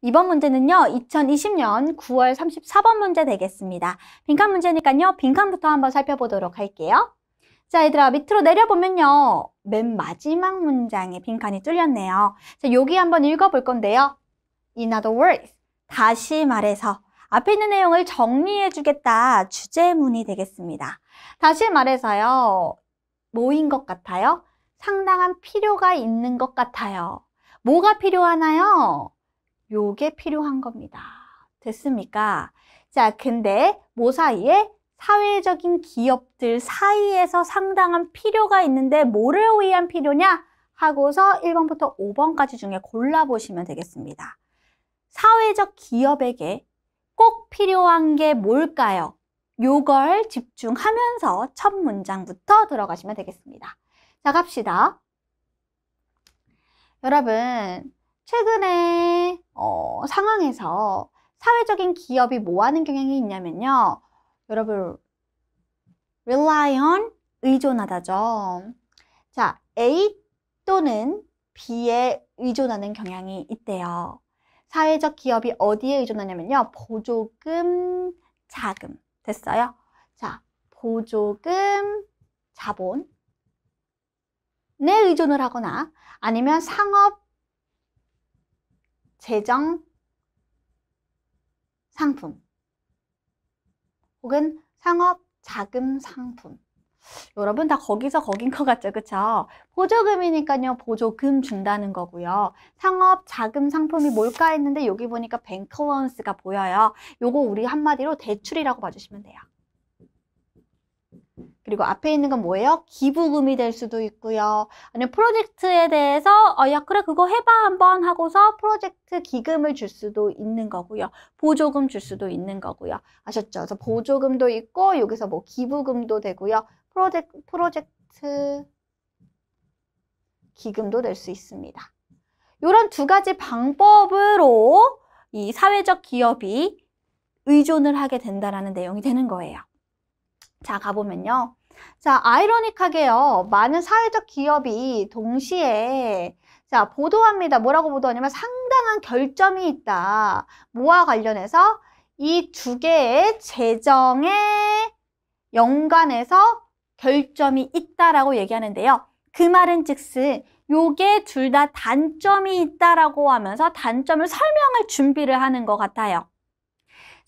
이번 문제는요. 2020년 9월 34번 문제 되겠습니다. 빈칸 문제니까요. 빈칸부터 한번 살펴보도록 할게요. 자, 얘들아 밑으로 내려보면요. 맨 마지막 문장에 빈칸이 뚫렸네요. 자, 여기 한번 읽어볼 건데요. In other words, 다시 말해서 앞에 있는 내용을 정리해주겠다 주제문이 되겠습니다. 다시 말해서요. 뭐인 것 같아요? 상당한 필요가 있는 것 같아요. 뭐가 필요하나요? 요게 필요한 겁니다. 됐습니까? 자, 근데 뭐 사이에 사회적인 기업들 사이에서 상당한 필요가 있는데 뭐를 위한 필요냐? 하고서 1번부터 5번까지 중에 골라보시면 되겠습니다. 사회적 기업에게 꼭 필요한 게 뭘까요? 요걸 집중하면서 첫 문장부터 들어가시면 되겠습니다. 자, 갑시다. 여러분, 최근에 어, 상황에서 사회적인 기업이 뭐 하는 경향이 있냐면요. 여러분, rely on, 의존하다죠. 자, A 또는 B에 의존하는 경향이 있대요. 사회적 기업이 어디에 의존하냐면요. 보조금, 자금. 됐어요? 자, 보조금, 자본. 내 의존을 하거나 아니면 상업 재정, 상품 혹은 상업 자금 상품 여러분 다 거기서 거긴 것 같죠 그쵸 보조금이니까요 보조금 준다는 거고요 상업 자금 상품이 뭘까 했는데 여기 보니까 뱅크원스가 보여요 요거 우리 한마디로 대출이라고 봐주시면 돼요 그리고 앞에 있는 건 뭐예요? 기부금이 될 수도 있고요. 아니면 프로젝트에 대해서 어, 야 그래 그거 해봐 한번 하고서 프로젝트 기금을 줄 수도 있는 거고요. 보조금 줄 수도 있는 거고요. 아셨죠? 그래서 보조금도 있고 여기서 뭐 기부금도 되고요. 프로젝트, 프로젝트 기금도 될 수 있습니다. 이런 두 가지 방법으로 이 사회적 기업이 의존을 하게 된다라는 내용이 되는 거예요. 자, 가보면요. 자, 아이러닉하게요. 많은 사회적 기업이 동시에 자, 보도합니다. 뭐라고 보도하냐면 상당한 결점이 있다. 뭐와 관련해서 이 두 개의 재정에 연관해서 결점이 있다라고 얘기하는데요. 그 말은 즉슨 요게 둘 다 단점이 있다라고 하면서 단점을 설명할 준비를 하는 것 같아요.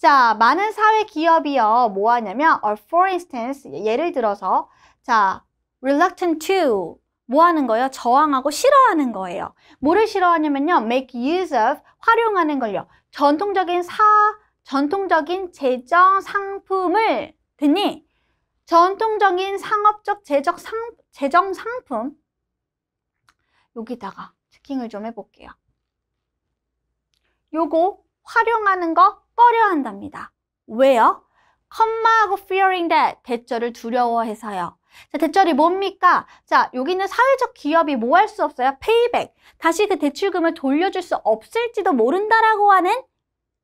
자, 많은 사회 기업이요. 뭐 하냐면 or for instance 예, 예를 들어서 자, reluctant to 뭐 하는 거예요? 저항하고 싫어하는 거예요. 뭐를 싫어하냐면요. make use of 활용하는 걸요. 전통적인 사 전통적인 재정 상품을 드니 전통적인 상업적 재정 상 재정 상품 여기다가 체킹을 좀 해볼게요. 요거 활용하는 거 꺼려한답니다. 왜요? 컴마하고 fearing that 대절을 두려워해서요. 자, 대절이 뭡니까? 자, 여기는 사회적 기업이 뭐 할 수 없어요? 페이백. 다시 그 대출금을 돌려줄 수 없을지도 모른다라고 하는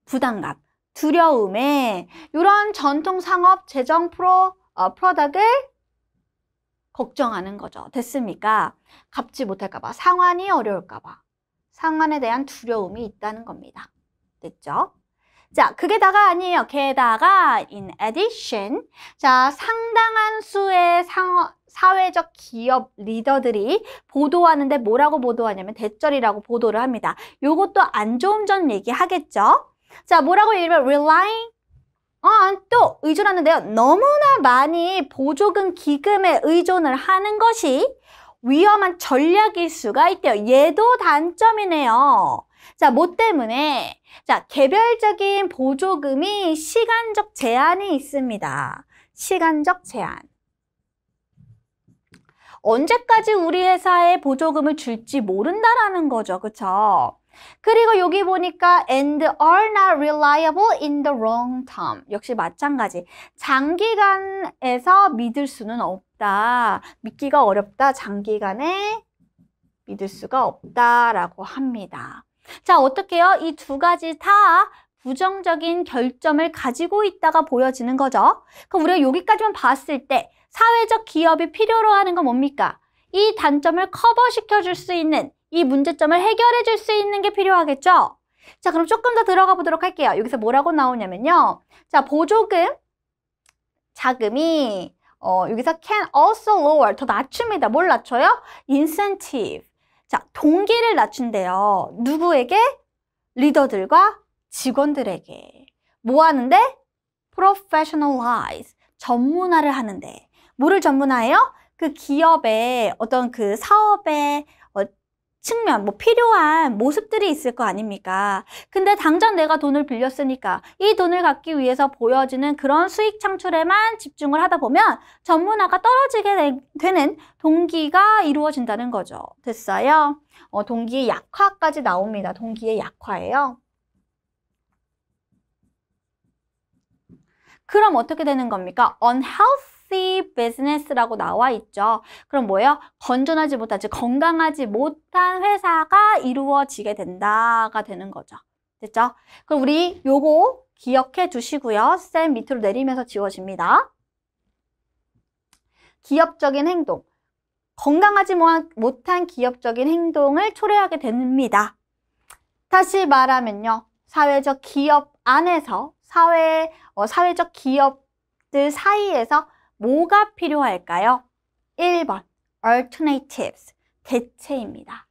부담감, 두려움에 이런 전통 상업 재정 프로 어, 프로덕을 걱정하는 거죠. 됐습니까? 갚지 못할까 봐, 상환이 어려울까 봐. 상환에 대한 두려움이 있다는 겁니다. 됐죠? 자, 그게다가 아니에요. 게다가 in addition, 자, 상당한 수의 상, 사회적 기업 리더들이 보도하는데 뭐라고 보도하냐면 대절이라고 보도를 합니다. 이것도안 좋은 점 얘기하겠죠? 자, 뭐라고 얘 읽으면 relying o 어, 또 의존하는데요. 너무나 많이 보조금 기금에 의존을 하는 것이 위험한 전략일 수가 있대요. 얘도 단점이네요. 자, 뭐 때문에? 자, 개별적인 보조금이 시간적 제한이 있습니다. 시간적 제한. 언제까지 우리 회사에 보조금을 줄지 모른다라는 거죠. 그쵸? 그리고 여기 보니까 and are not reliable in the w o n g term. 역시 마찬가지. 장기간에서 믿을 수는 없다. 믿기가 어렵다. 장기간에 믿을 수가 없다라고 합니다. 자, 어떻게요? 이 두 가지 다 부정적인 결점을 가지고 있다가 보여지는 거죠. 그럼 우리가 여기까지만 봤을 때 사회적 기업이 필요로 하는 건 뭡니까? 이 단점을 커버시켜 줄 수 있는 이 문제점을 해결해 줄 수 있는 게 필요하겠죠? 자, 그럼 조금 더 들어가 보도록 할게요. 여기서 뭐라고 나오냐면요. 자, 보조금 자금이 어, 여기서 can also lower 더 낮춥니다. 뭘 낮춰요? incentive 자, 동기를 낮춘대요. 누구에게? 리더들과 직원들에게. 뭐 하는데? professionalize. 전문화를 하는데. 뭐를 전문화해요? 그 기업의 어떤 그 사업의 어, 측면, 뭐 필요한 모습들이 있을 거 아닙니까? 근데 당장 내가 돈을 빌렸으니까 이 돈을 갖기 위해서 보여지는 그런 수익 창출에만 집중을 하다 보면 전문화가 떨어지게 되는 동기가 이루어진다는 거죠. 됐어요? 어, 동기의 약화까지 나옵니다. 동기의 약화예요. 그럼 어떻게 되는 겁니까? unhealthy healthy business라고 나와 있죠. 그럼 뭐예요? 건전하지 못한, 즉 건강하지 못한 회사가 이루어지게 된다가 되는 거죠. 됐죠? 그럼 우리 요거 기억해 주시고요. 쌤 밑으로 내리면서 지워집니다. 기업적인 행동. 건강하지 못한 기업적인 행동을 초래하게 됩니다. 다시 말하면요. 사회적 기업 안에서 사회, 어, 사회적 기업들 사이에서 뭐가 필요할까요? 1번 alternatives, 대체입니다.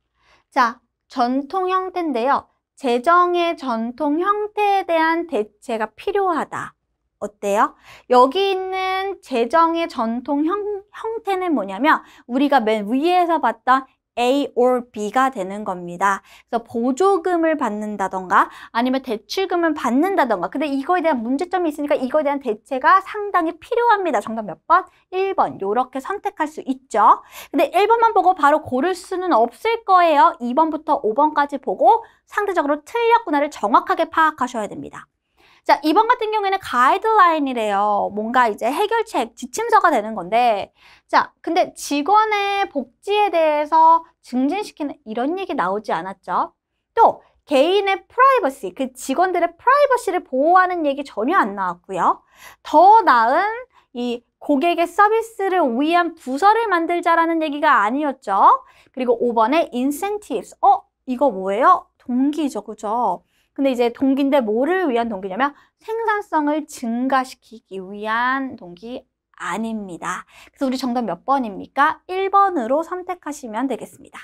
자, 전통 형태인데요. 재정의 전통 형태에 대한 대체가 필요하다. 어때요? 여기 있는 재정의 전통 형, 형태는 뭐냐면 우리가 맨 위에서 봤던 A or B가 되는 겁니다. 그래서 보조금을 받는다던가 아니면 대출금을 받는다던가 근데 이거에 대한 문제점이 있으니까 이거에 대한 대체가 상당히 필요합니다. 정답 몇 번? 1번 이렇게 선택할 수 있죠. 근데 1번만 보고 바로 고를 수는 없을 거예요. 2번부터 5번까지 보고 상대적으로 틀렸구나를 정확하게 파악하셔야 됩니다. 자, 이번 같은 경우에는 가이드라인이래요. 뭔가 이제 해결책, 지침서가 되는 건데 자, 근데 직원의 복지에 대해서 증진시키는 이런 얘기 나오지 않았죠? 또 개인의 프라이버시, 그 직원들의 프라이버시를 보호하는 얘기 전혀 안 나왔고요. 더 나은 이 고객의 서비스를 위한 부서를 만들자라는 얘기가 아니었죠. 그리고 5번에 incentives. 어? 이거 뭐예요? 동기죠, 그죠? 근데 이제 동기인데 뭐를 위한 동기냐면 생산성을 증가시키기 위한 동기 아닙니다. 그래서 우리 정답 몇 번입니까? 1번으로 선택하시면 되겠습니다.